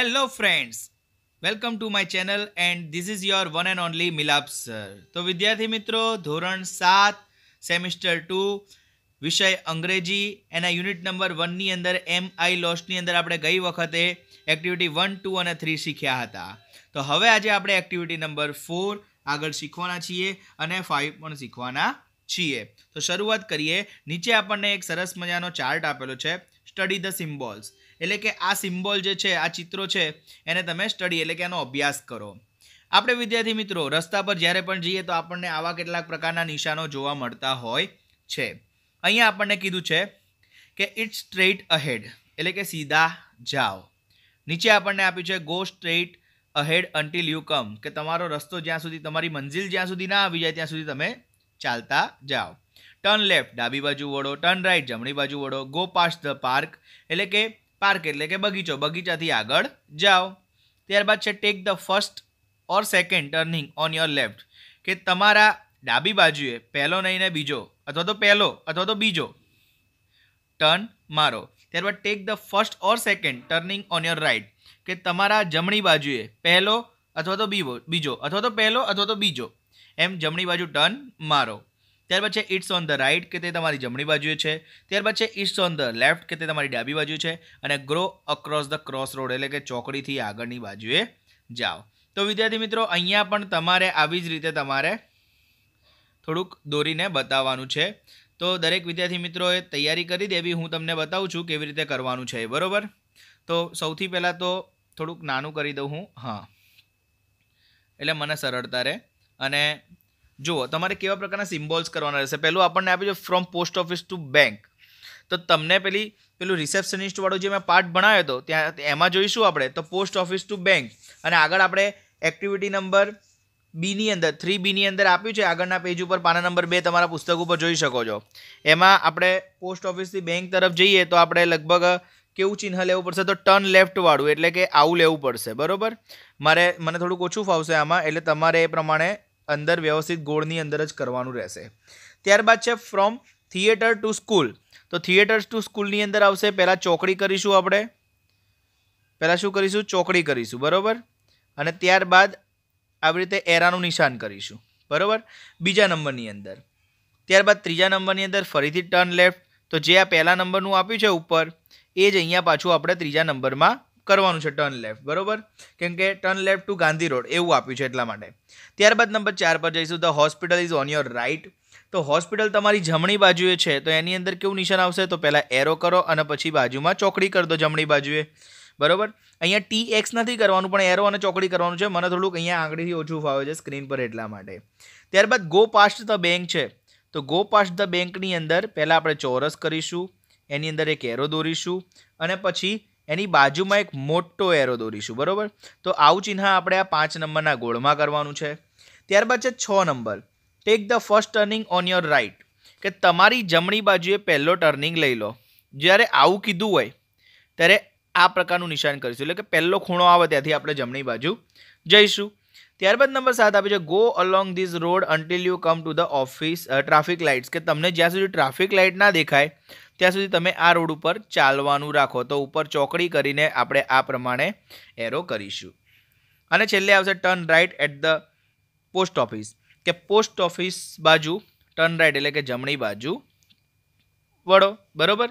hello friends welcome to my channel and this is your one and only Milap sir તો વિદ્યાર્થી મિત્રો ધોરણ સાત સેમિસ્ટર ટુ વિષય અંગ્રેજી એના યુનિટ નંબર વનની અંદર એમ આઈ લોસની અંદર આપણે ગઈ વખતે એક્ટિવિટી વન ટુ અને થ્રી શીખ્યા હતા તો હવે આજે આપણે એક્ટિવિટી નંબર ફોર આગળ શીખવાના છીએ અને ફાઇવ પણ શીખવાના છીએ તો શરૂઆત કરીએ નીચે આપણને એક સરસ મજાનો ચાર્ટ આપેલો છે સ્ટડી ધ સિમ્બોલ્સ એટલે કે આ સિમ્બોલ જે છે આ ચિત્રો છે એને તમે સ્ટડી એટલે કે એનો અભ્યાસ કરો આપણે વિદ્યાર્થી મિત્રો રસ્તા પર જ્યારે પણ જઈએ તો આપણને આવા કેટલાક પ્રકારના નિશાનો જોવા મળતા હોય છે અહીંયા આપણને કીધું છે કે ઇટ સ્ટ્રેટ અહેડ એટલે કે સીધા જાઓ નીચે આપણને આપ્યું છે go straight ahead until you come કે તમારો રસ્તો જ્યાં સુધી તમારી મંજિલ જ્યાં સુધી ના આવી જાય ત્યાં સુધી તમે ચાલતા જાઓ ટર્ન લેફ્ટ ડાબી બાજુ વળો ટર્ન રાઇટ જમણી બાજુ વળો ગો પાસ્ટ ધ પાર્ક એટલે કે પાર્ક એટલે કે બગીચો બગીચાથી આગળ જાઓ ત્યારબાદ છે take the first or second turning on your left કે તમારા ડાબી બાજુએ પહેલો નહીં ને બીજો અથવા તો પહેલો અથવા તો બીજો ટર્ન મારો ત્યારબાદ take the first or second turning on your right કે તમારા જમણી બાજુએ પહેલો અથવા તો બીજો અથવા તો પહેલો અથવા તો બીજો એમ જમણી બાજુ ટર્ન મારો ત્યારબાદ છે ઇટ્સ ઓન ધ રાઇટ કે તે તમારી જમણી બાજુએ છે ત્યારબાદ છે ઇટ્સ ઓન ધ લેફ્ટ કે તે તમારી ડાબી બાજુ છે અને grow across the cross road એટલે કે ચોકડીથી આગળની બાજુએ જાઓ તો વિદ્યાર્થી મિત્રો અહીંયા પણ તમારે આવી જ રીતે તમારે થોડુંક દોરીને બતાવવાનું છે તો દરેક વિદ્યાર્થી મિત્રોએ તૈયારી કરી દેવી હું તમને બતાવું છું કેવી રીતે કરવાનું છે બરાબર તો સૌથી પહેલાં તો થોડુંક નાનું કરી દઉં હું હા એટલે મને સરળતા રહે અને જુઓ તમારે કેવા પ્રકારના સિમ્બોલ્સ કરવાના રહેશે પહેલું આપણને આપ્યું છે from post office to bank તો તમને પેલી પેલું રિસેપ્શનિસ્ટવાળો જે મેં પાર્ટ ભણાવ્યો હતો ત્યાં એમાં જોઈશું આપણે તો પોસ્ટ ઓફિસ ટુ બેંક અને આગળ આપણે એક્ટિવિટી નંબર બીની અંદર થ્રી બીની અંદર આપ્યું છે આગળના પેજ ઉપર પાના નંબર બે તમારા પુસ્તક ઉપર જોઈ શકો છો એમાં આપણે પોસ્ટ ઓફિસથી બેંક તરફ જઈએ તો આપણે લગભગ કેવું ચિહ્ન લેવું પડશે તો ટર્ન લેફ્ટવાળું એટલે કે આવું લેવું પડશે બરાબર મારે મને થોડુંક ઓછું ફાવશે આમાં એટલે તમારે એ પ્રમાણે અંદર વ્યવસ્થિત ગોળની અંદર જ કરવાનું રહેશે ત્યારબાદ છે ફ્રોમ થિયેટર ટુ સ્કૂલ તો થિયેટર ટુ સ્કૂલની અંદર આવશે પહેલાં ચોકડી કરીશું આપણે પહેલાં શું કરીશું ચોકડી કરીશું બરાબર અને ત્યારબાદ આવી રીતે એરાનું નિશાન કરીશું બરાબર બીજા નંબરની અંદર ત્યારબાદ ત્રીજા નંબરની અંદર ફરીથી ટર્ન લેફ્ટ તો જે આ પહેલા નંબરનું આપ્યું છે ઉપર એ જ અહીંયા પાછું આપણે ત્રીજા નંબરમાં કરવાનું છે ટર્ન લેફ્ટ બરોબર કેમ કે turn left to Gandhi road એવું આપ્યું છે એટલા માટે ત્યારબાદ નંબર ચાર પર જઈશું the hospital is on your right તો હોસ્પિટલ તમારી જમણી બાજુએ છે તો એની અંદર કેવું નિશાન આવશે તો પહેલાં એરો કરો અને પછી બાજુમાં ચોકડી કરી દો જમણી બાજુએ બરોબર અહીંયા ટી એક્સ નથી કરવાનું પણ એરો અને ચોકડી કરવાનું છે મને થોડુંક અહીંયા આંગળીથી ઓછું ફાવે છે સ્ક્રીન પર એટલા માટે ત્યારબાદ ગો પાસ્ટ ધ બેંક છે તો ગો પાસ્ટ ધ બેંકની અંદર પહેલાં આપણે ચોરસ કરીશું એની અંદર એક એરો દોરીશું અને પછી એની બાજુમાં એક મોટો એરો દોરીશું બરાબર તો આવું ચિહ્ન આપણે આ પાંચ નંબરના ગોળમાં કરવાનું છે ત્યારબાદ છે છ number take the first turning on your right કે તમારી જમણી બાજુએ પહેલો ટર્નિંગ લઈ લો જ્યારે આવું કીધું હોય ત્યારે આ પ્રકારનું નિશાન કરીશું એટલે કે પહેલો ખૂણો આવે ત્યાંથી આપણે જમણી બાજુ જઈશું ત્યારબાદ નંબર સાત આપે છે go along this road until you come to the office traffic lights કે તમને જ્યાં સુધી ટ્રાફિક લાઇટ ના દેખાય ત્યાં સુધી તમે આ રોડ ઉપર ચાલવાનું રાખો તો ઉપર ચોકડી કરીને આપણે આ પ્રમાણે એરો કરીશું અને છેલ્લે આવશે turn right at the post office કે પોસ્ટ ઓફિસ બાજુ ટર્ન રાઇટ એટલે કે જમણી બાજુ વળો બરાબર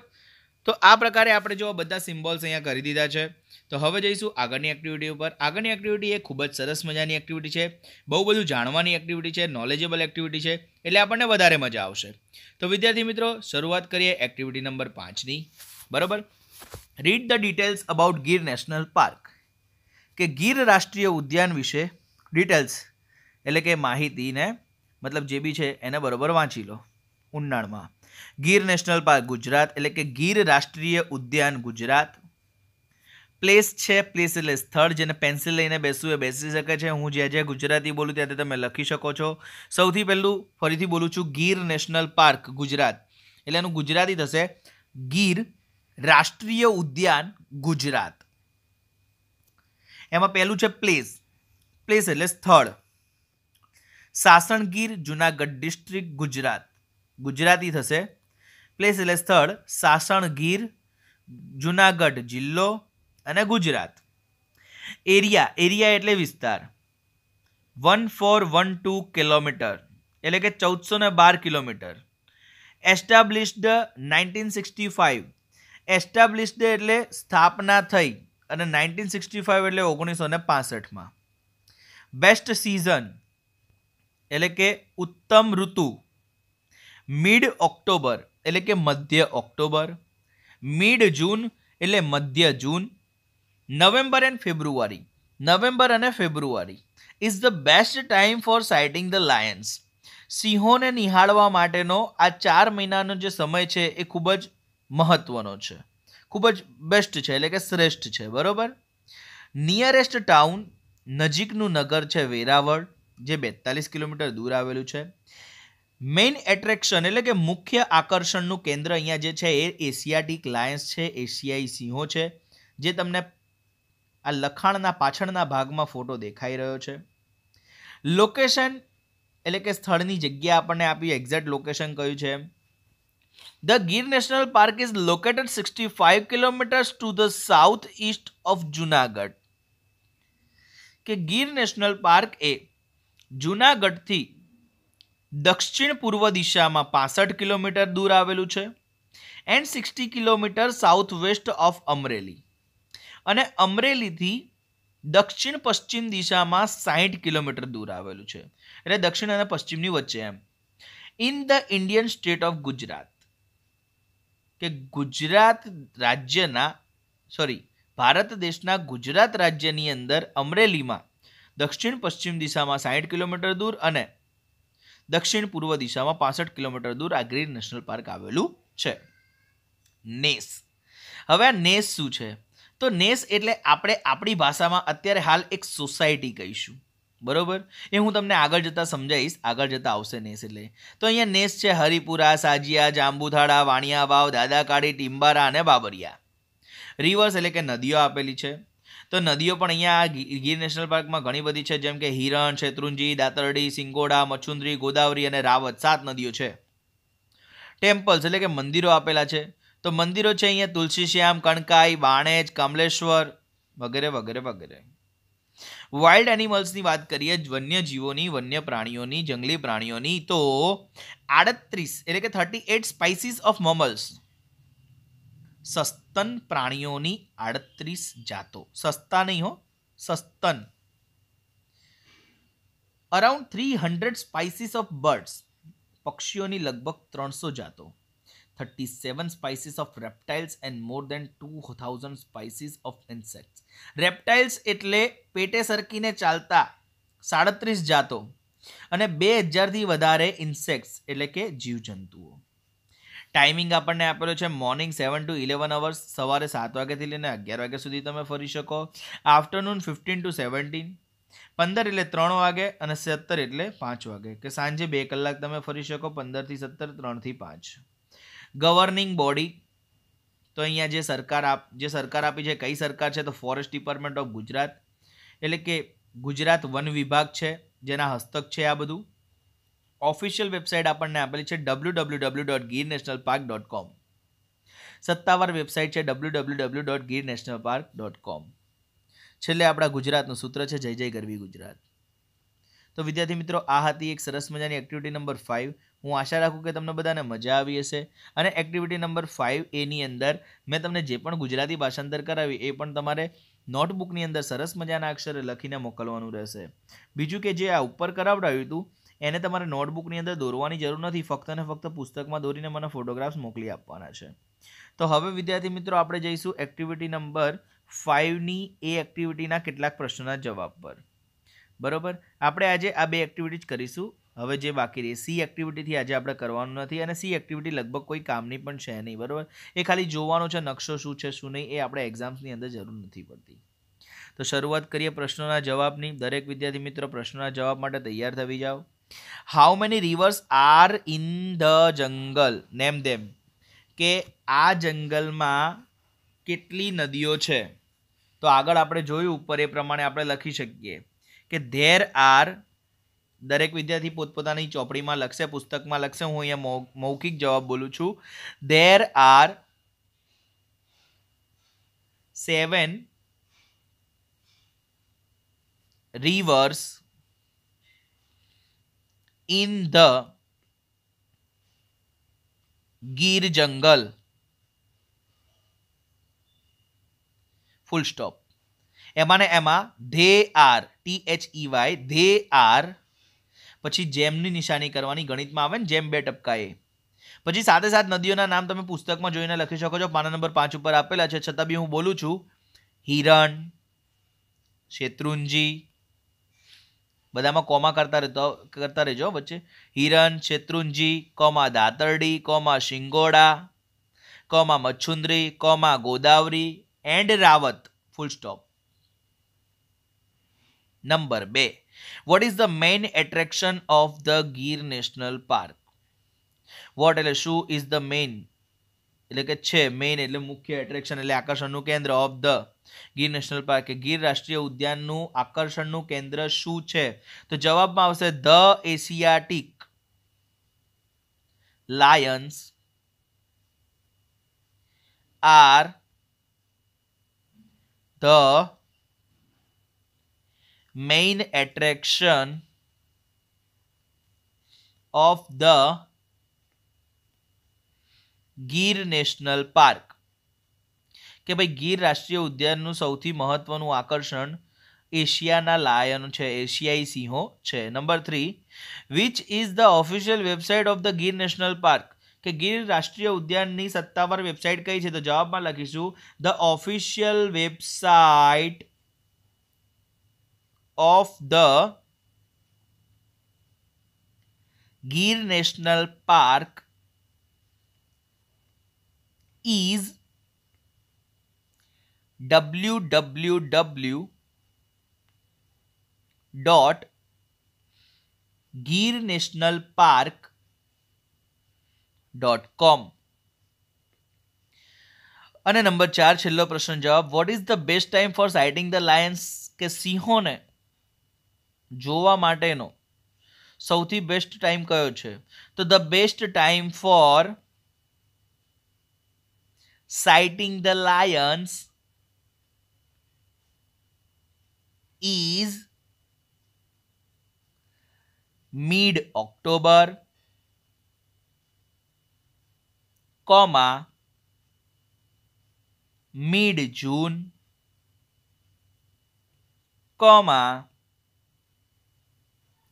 તો આ પ્રકારે આપણે જો બધા સિમ્બોલ્સ અહીંયા કરી દીધા છે તો હવે જઈશું આગળની એક્ટિવિટી ઉપર આગળની એક્ટિવિટી એ ખૂબ જ સરસ મજાની એક્ટિવિટી છે બહુ બધું જાણવાની એક્ટિવિટી છે નોલેજેબલ એક્ટિવિટી છે એટલે આપણને વધારે મજા આવશે તો વિદ્યાર્થી મિત્રો શરૂઆત કરીએ એક્ટિવિટી નંબર પાંચની બરાબર read the details about Gir national park કે ગીર રાષ્ટ્રીય ઉદ્યાન વિશે ડિટેલ્સ એટલે કે માહિતીને મતલબ જે બી છે એને બરાબર વાંચી લો ઉંડાણમાં ગીર નેશનલ પાર્ક ગુજરાત એટલે કે ગીર રાષ્ટ્રીય ઉદ્યાન ગુજરાત પ્લેસ છે પ્લેસ એટલે સ્થળ જેને પેન્સિલ લઈને બેસવું એ બેસી શકે છે હું જ્યાં જ્યાં ગુજરાતી બોલું ત્યાં તમે લખી શકો છો સૌથી પહેલું ફરીથી બોલું છું ગીર નેશનલ પાર્ક ગુજરાત એટલે એનું ગુજરાતી થશે ગીર રાષ્ટ્રીય ઉદ્યાન ગુજરાત એમાં પહેલું છે પ્લેસ પ્લેસ એટલે સ્થળ સાસણગીર જુનાગઢ ડિસ્ટ્રિક્ટ ગુજરાત ગુજરાતી થશે પ્લેસ એટલે સ્થળ સાસણગીર જુનાગઢ જિલ્લો અને ગુજરાત એરિયા એરિયા એટલે વિસ્તાર one four one two kilometre એટલે કે ચૌદસો ને બાર kilometre established nineteen sixty five established એટલે સ્થાપના થઈ અને નાઇન્ટીન સિક્સટી ફાઇવ એટલે ઓગણીસો ને પાસઠમાં બેસ્ટ સિઝન એટલે કે ઉત્તમ ઋતુ મિડ ઓક્ટોબર એટલે કે મધ્ય ઓક્ટોબર મિડ જૂન એટલે મધ્ય જૂન નવેમ્બર એન્ડ ફેબ્રુઆરી નવેમ્બર અને February is the best time for sighting the lions સિંહોને નિહાળવા માટેનો આ ચાર મહિનાનો જે સમય છે એ ખૂબ જ મહત્ત્વનો છે ખૂબ જ બેસ્ટ છે એટલે કે શ્રેષ્ઠ છે બરાબર નિયરેસ્ટ ટાઉન નજીકનું નગર છે વેરાવળ જે બેતાલીસ કિલોમીટર દૂર આવેલું છે મેઇન એટ્રેક્શન એટલે કે મુખ્ય આકર્ષણનું કેન્દ્ર અહીંયા જે છે એ એશિયાટિક લાયન્સ છે એશિયાઈ સિંહો છે જે તમને આ લખાણના પાછળના ભાગમાં ફોટો દેખાઈ રહ્યો છે લોકેશન એટલે કે સ્થળની જગ્યા આપણને આપી એક્ઝેક્ટ લોકેશન કયું છે the Gir national park is located sixty five kilometres to the south east of Junagadh કે ગીર નેશનલ પાર્ક એ જુનાગઢથી દક્ષિણ પૂર્વ દિશામાં પાસઠ કિલોમીટર દૂર આવેલું છે and sixty kilometre south west of Amreli અને અમરેલીથી દક્ષિણ પશ્ચિમ દિશામાં સાહીઠ કિલોમીટર દૂર આવેલું છે એટલે દક્ષિણ અને પશ્ચિમની વચ્ચે એમ in the Indian state of Gujarat કે ગુજરાત રાજ્યના સોરી ભારત દેશના ગુજરાત રાજ્યની અંદર અમરેલીમાં દક્ષિણ પશ્ચિમ દિશામાં સાહીઠ કિલોમીટર દૂર અને દક્ષિણ પૂર્વ દિશામાં પાસઠ કિલોમીટર દૂર આ ગ્રીન નેશનલ પાર્ક આવેલું છે નેસ હવે આ નેસ શું છે તો નેસ એટલે આપણે આપણી ભાષામાં અત્યારે હાલ એક સોસાયટી કહીશું બરોબર એ હું તમને આગળ જતાં સમજાવીશ આગળ જતાં આવશે નેસ એટલે તો અહીંયા નેસ છે હરિપુરા સાજિયા જાંબુથાળા વાણિયા વાવ દાદાકાળી ટીમ્બારા અને બાબરિયા રિવર્સ એટલે કે નદીઓ આપેલી છે તો નદીઓ પણ અહીંયા ગીર નેશનલ પાર્કમાં ઘણી બધી છે જેમ કે હિરણ શેત્રુંજી દાતરડી સિંગોડા મચુંદરી ગોદાવરી અને રાવત સાત નદીઓ છે ટેમ્પલ્સ એટલે કે મંદિરો આપેલા છે તો મંદિરો છે અહીંયા તુલસી શ્યામ કણકાઈ બાણેજ કમલેશ્વર વગેરે વગેરે વગેરે વાઇલ્ડ એનિમલ્સની વાત કરીએ વન્ય જીવોની વન્ય પ્રાણીઓની જંગલી પ્રાણીઓની તો આડત્રીસ એટલે કે thirty eight species of mammals સસ્તન પ્રાણીઓની આડત્રીસ જાતો સસ્તા નહીં હો સસ્તન around three hundred species of birds પક્ષીઓની લગભગ ત્રણસો જાતો 37 species of reptiles and more than 2000 species of insects reptiles એટલે પેટે સરકીને ચાલતા 37 જાતો અને 2000 થી વધારે ઇન્સેક્ટ્સ એટલે કે જીવજંતુઓ ટાઈમિંગ આપણને આપેલો છે morning seven to eleven hours સવારે સાત વાગ્યાથી લઈને અગિયાર વાગ્યા સુધી તમે ફરી શકો આફ્ટરનૂન ફિફ્ટીન ટુ સેવન્ટીન પંદર એટલે ત્રણ વાગે અને સત્તર એટલે પાંચ વાગે કે સાંજે બે કલાક તમે ફરી શકો પંદરથી સત્તર ત્રણથી પાંચ ગવર્નિંગ બોડી તો અહીંયા જે સરકાર આપ જે સરકાર આપી છે કઈ સરકાર છે તો ફોરેસ્ટ ડિપાર્ટમેન્ટ ઓફ ગુજરાત એટલે કે ગુજરાત વન વિભાગ છે જેના હસ્તક છે આ બધું ઓફિશિયલ વેબસાઇટ આપણને આપેલી છે W W W dot Gir national park dot com સત્તાવાર વેબસાઇટ છે W W W dot Gir national park dot com છેલ્લે આપણા ગુજરાતનું સૂત્ર છે જય જય ગરવી ગુજરાત તો વિદ્યાર્થી મિત્રો આ હતી એક સરસ મજાની એક્ટિવિટી નંબર ફાઇવ હું આશા રાખું કે તમને બધાને મજા આવી હશે અને એક્ટિવિટી નંબર ફાઇવ એની અંદર મેં તમને જે પણ ગુજરાતી ભાષાંતર કરાવી એ પણ તમારે નોટબુકની અંદર સરસ મજાના અક્ષરે લખીને મોકલવાનું રહેશે બીજું કે જે આ ઉપર કરાવડાવ્યું હતું એને તમારે નોટબુકની અંદર દોરવાની જરૂર નથી ફક્ત ને ફક્ત પુસ્તકમાં દોરીને મને ફોટોગ્રાફ્સ મોકલી આપવાના છે તો હવે વિદ્યાર્થી મિત્રો આપણે જઈશું એક્ટિવિટી નંબર ફાઇવની એ એક્ટિવિટીના કેટલાક પ્રશ્નોના જવાબ પર બરોબર આપણે આજે આ બે એક્ટિવિટીઝ કરીશું હવે જે બાકી રહી સી એક્ટિવિટીથી આજે આપણે કરવાનું નથી અને સી એક્ટિવિટી લગભગ કોઈ કામની પણ છે નહીં બરાબર એ ખાલી જોવાનો છે નકશો શું છે શું નહીં એ આપણે એક્ઝામ્સની અંદર જરૂર નથી પડતી તો શરૂઆત કરીએ પ્રશ્નોના જવાબની દરેક વિદ્યાર્થી મિત્રો પ્રશ્નોના જવાબ માટે તૈયાર થવી જાઓ how many rivers are in the jungle name them કે આ જંગલમાં કેટલી નદીઓ છે તો આગળ આપણે જોયું ઉપર એ પ્રમાણે આપણે લખી શકીએ કે ધેર આર દરેક વિદ્યાર્થી પોતપોતાની ચોપડીમાં લખશે પુસ્તકમાં લખશે હું અહીંયા મૌખિક જવાબ બોલું છું there are seven rivers in the Gir jungle full stop એમાં ને એમાં they are T H E Y they are પછી જેમની નિશાની કરવાની ગણિતમાં આવે ને જેમ બે ટપકા એ પછી સાથે સાથે નદીઓના નામ તમે પુસ્તકમાં જોઈને લખી શકો છો પાના નંબર પાંચ ઉપર આપેલા છે છતાં બી હું બોલું છું હિરણ શેત્રુંજી બધામાં કોમા કરતા રહેતો કરતા રહેજો વચ્ચે Hiran Shetrunji comma Datardi comma Shingoda comma Machhundri comma Godavari and Rawat full stop number બે what is the main attraction of the Gir national park what એટલે શું ઇઝ ધ મેઇન એટલે કે છે મેઇન એટલે મુખ્ય એટ્રેક્શન એટલે આકર્ષણનું કેન્દ્ર of the Gir national park કે ગીર રાષ્ટ્રીય ઉદ્યાનનું આકર્ષણનું કેન્દ્ર શું છે તો જવાબમાં આવશે the Asiatic lions are the main attraction of the Gir national park કે ભાઈ ગીર રાષ્ટ્રીય ઉદ્યાનનું સૌથી મહત્વનું આકર્ષણ એશિયાના લાયન છે એશિયાઈ સિંહો છે number three which is the official website of the Gir national park કે ગીર રાષ્ટ્રીય ઉદ્યાનની સત્તાવાર વેબસાઇટ કઈ છે તો જવાબમાં લખીશું the official website of the Gir national park is W W W dot Gir national park dot com અને નંબર ચાર છેલ્લો પ્રશ્ન જવાબ what is the best time for sighting the lions કે સિંહોને જોવા માટેનો સૌથી બેસ્ટ ટાઈમ કયો છે તો the best time for sighting the lions is mid October comma mid June comma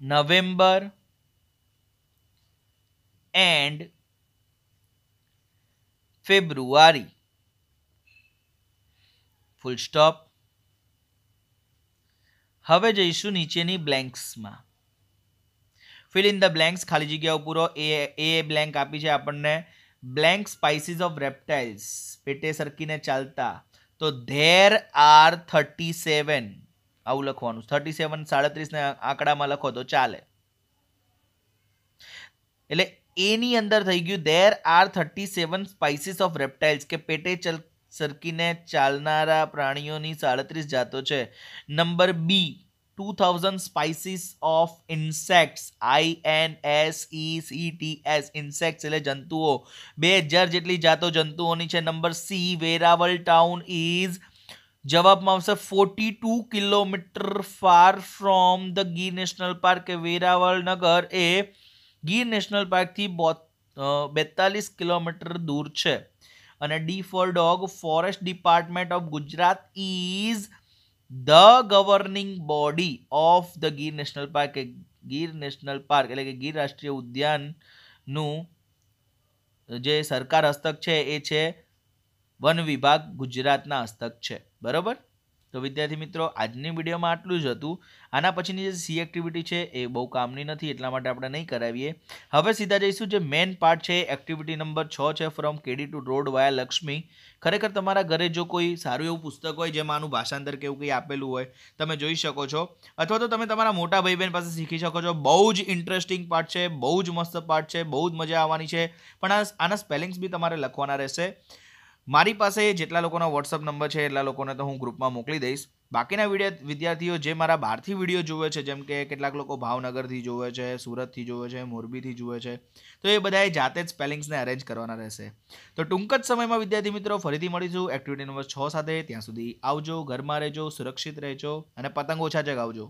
November and February full stop હવે જઈશું નીચેની બ્લેન્ક્સમાં ફિલ ઇન ધ બ્લેન્ક્સ ખાલી જગ્યાઓ પૂરો એ એ બ્લેન્ક આપી છે આપણને બ્લેન્ક સ્પાઇસીસ ઓફ રેપ્ટાઇલ્સ પેટે સરકીને ચાલતા તો ધેર આર થર્ટી સેવન આવું લખવાનું થર્ટી સેવન સાડત્રીસને આંકડામાં લખો તો ચાલે એટલે એની અંદર થઈ ગયું there are thirty seven species of reptiles કે પેટે ચલ સરકીને ચાલનારા પ્રાણીઓની સાડત્રીસ જાતો છે number B two thousand species of insects I N S E C T S insects એટલે જંતુઓ બે હજાર જેટલી જાતો જંતુઓની છે number C Veraval town is જવાબમાં આવશે forty two kilometre far from the Gir national park Veraval નગર એ ગીર નેશનલ પાર્કથી બો બેતાલીસ કિલોમીટર દૂર છે અને D for dog forest department of Gujarat is the governing body of the Gir national park Gir national park એટલે કે ગીર રાષ્ટ્રીય ઉદ્યાનનું જે સરકાર હસ્તક છે એ છે વન વિભાગ ગુજરાતના હસ્તક છે બરાબર તો વિદ્યાર્થી મિત્રો આજની વિડીયોમાં આટલું જ હતું આના પછીની જે સી એક્ટિવિટી છે એ બહુ કામની નથી એટલા માટે આપણે નહીં કરાવીએ હવે સીધા જઈશું જે મેઇન પાર્ટ છે એક્ટિવિટી નંબર છ છે ફ્રોમ કેડી ટુ રોડ વાયા લક્ષ્મી ખરેખર તમારા ઘરે જો કોઈ સારું એવું પુસ્તક હોય જેમાં આનું ભાષાંતર કેવું કંઈ આપેલું હોય તમે જોઈ શકો છો અથવા તો તમે તમારા મોટા ભાઈ બહેન પાસે શીખી શકો છો બહુ જ ઇન્ટરેસ્ટિંગ પાર્ટ છે બહુ જ મસ્ત પાર્ટ છે બહુ જ મજા આવવાની છે પણ આના સ્પેલિંગ્સ બી તમારે લખવાના રહેશે મારી પાસે જેટલા લોકોના વોટ્સઅપ નંબર છે એટલા લોકોને તો હું ગ્રુપમાં મોકલી દઈશ બાકીના વિદ્યાર્થીઓ જે મારા બહારથી વિડીયો જુએ છે જેમ કે કેટલાક લોકો ભાવનગરથી જુએ છે સુરતથી જુએ છે મોરબીથી જુએ છે તો એ બધાએ જાતે જ સ્પેલિંગ્સને અરેન્જ કરવાના રહેશે તો ટૂંક જ સમયમાં વિદ્યાર્થી મિત્રો ફરીથી મળીશું એક્ટિવિટી નંબર છ સાથે ત્યાં સુધી આવજો ઘરમાં રહેજો સુરક્ષિત રહેજો અને પતંગ ઓછા ચગાવજો